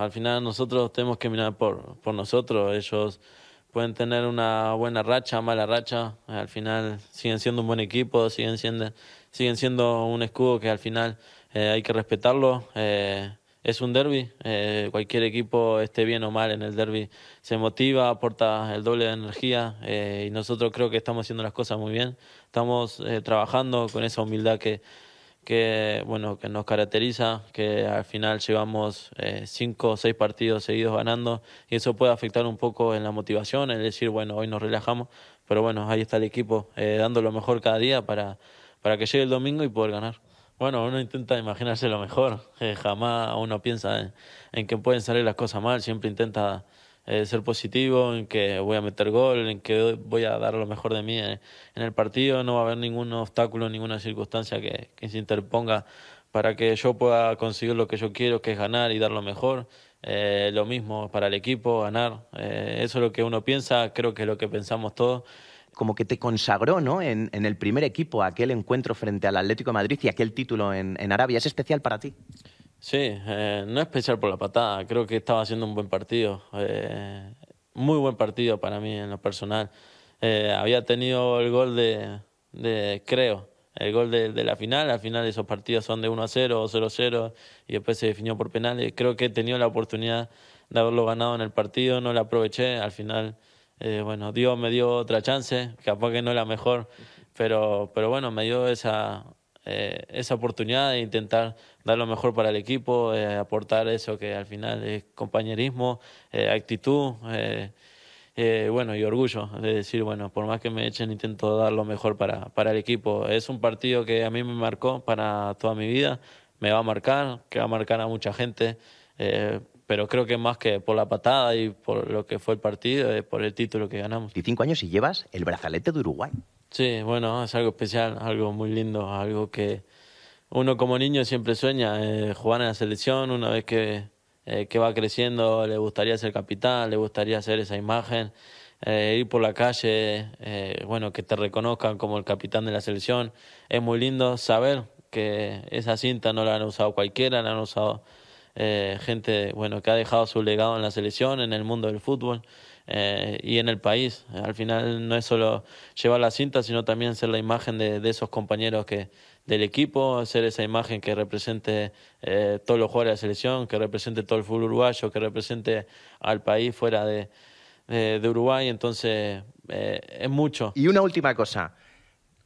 Al final nosotros tenemos que mirar por, por nosotros. Ellos pueden tener una buena racha, mala racha. Al final siguen siendo un buen equipo, siguen siendo, siguen siendo un escudo que al final eh, hay que respetarlo. Eh, es un derby, eh, cualquier equipo esté bien o mal en el derby se motiva, aporta el doble de energía y nosotros creo que estamos haciendo las cosas muy bien. Estamos trabajando con esa humildad que, que bueno que nos caracteriza, que al final llevamos eh, cinco o seis partidos seguidos ganando y eso puede afectar un poco en la motivación, en decir, bueno, hoy nos relajamos, pero bueno, ahí está el equipo eh, dando lo mejor cada día para, para que llegue el domingo y poder ganar. Bueno, uno intenta imaginarse lo mejor, eh, jamás uno piensa en que pueden salir las cosas mal, siempre intenta eh, ser positivo, en que voy a meter gol, en que voy a dar lo mejor de mí eh, en, el partido, no va a haber ningún obstáculo, ninguna circunstancia que, que, se interponga para que yo pueda conseguir lo que yo quiero, que es ganar y dar lo mejor. Eh, lo mismo para el equipo, ganar. eso es lo que uno piensa, creo que es lo que pensamos todos como que te consagró ¿no? En, en, el primer equipo, aquel encuentro frente al Atlético de Madrid y aquel título en, en Arabia. ¿Es especial para ti? Sí, eh, no especial por la patada, creo que estaba haciendo un buen partido, eh, muy buen partido para mí en lo personal. Eh, había tenido el gol de, creo, el gol de, la final, al final esos partidos son de 1 a 0 o 0 a 0 y después se definió por penales. Creo que he tenido la oportunidad de haberlo ganado en el partido, no la aproveché, al final, bueno, Dios me dio otra chance, capaz que no la mejor, pero, pero bueno, me dio esa, eh, esa oportunidad de intentar dar lo mejor para el equipo, eh, aportar eso que al final es compañerismo, eh, actitud, bueno, y orgullo de decir, bueno, por más que me echen, intento dar lo mejor para, para el equipo. Es un partido que a mí me marcó para toda mi vida, me va a marcar, que va a marcar a mucha gente, pero creo que más que por la patada y por lo que fue el partido, es por el título que ganamos. y cinco años y llevas el brazalete de Uruguay. Sí, bueno, es algo especial, algo muy lindo, algo que uno como niño siempre sueña, eh, jugar en la selección, una vez que, eh, que, va creciendo le gustaría ser capitán, le gustaría hacer esa imagen, eh, ir por la calle, bueno, que te reconozcan como el capitán de la selección, es muy lindo saber que esa cinta no la han usado cualquiera, la han usado gente, bueno, que ha dejado su legado en la selección, en el mundo del fútbol, eh, y en el país. Al final no es solo llevar la cinta, sino también ser la imagen de, esos compañeros que del equipo, ser esa imagen que represente eh, todos los jugadores de la selección, que represente todo el fútbol uruguayo, que represente al país fuera de, de, Uruguay. Entonces, eh, es mucho. Y una última cosa.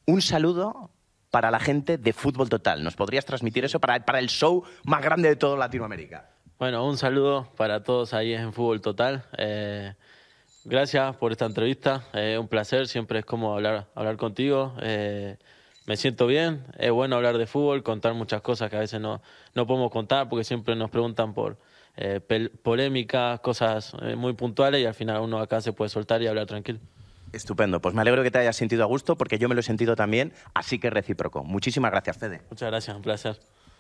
Un saludo para la gente de Fútbol Total. ¿Nos podrías transmitir eso para, para el show más grande de toda Latinoamérica? Bueno, un saludo para todos ahí en Fútbol Total. Gracias por esta entrevista, eh, un placer, siempre es como hablar, hablar contigo. Eh, me siento bien, es bueno hablar de fútbol, contar muchas cosas que a veces no, no podemos contar porque siempre nos preguntan por eh, polémicas, cosas muy puntuales y al final uno acá se puede soltar y hablar tranquilo. Estupendo, pues me alegro que te hayas sentido a gusto porque yo me lo he sentido también, así que recíproco. Muchísimas gracias, Fede. Muchas gracias, un placer.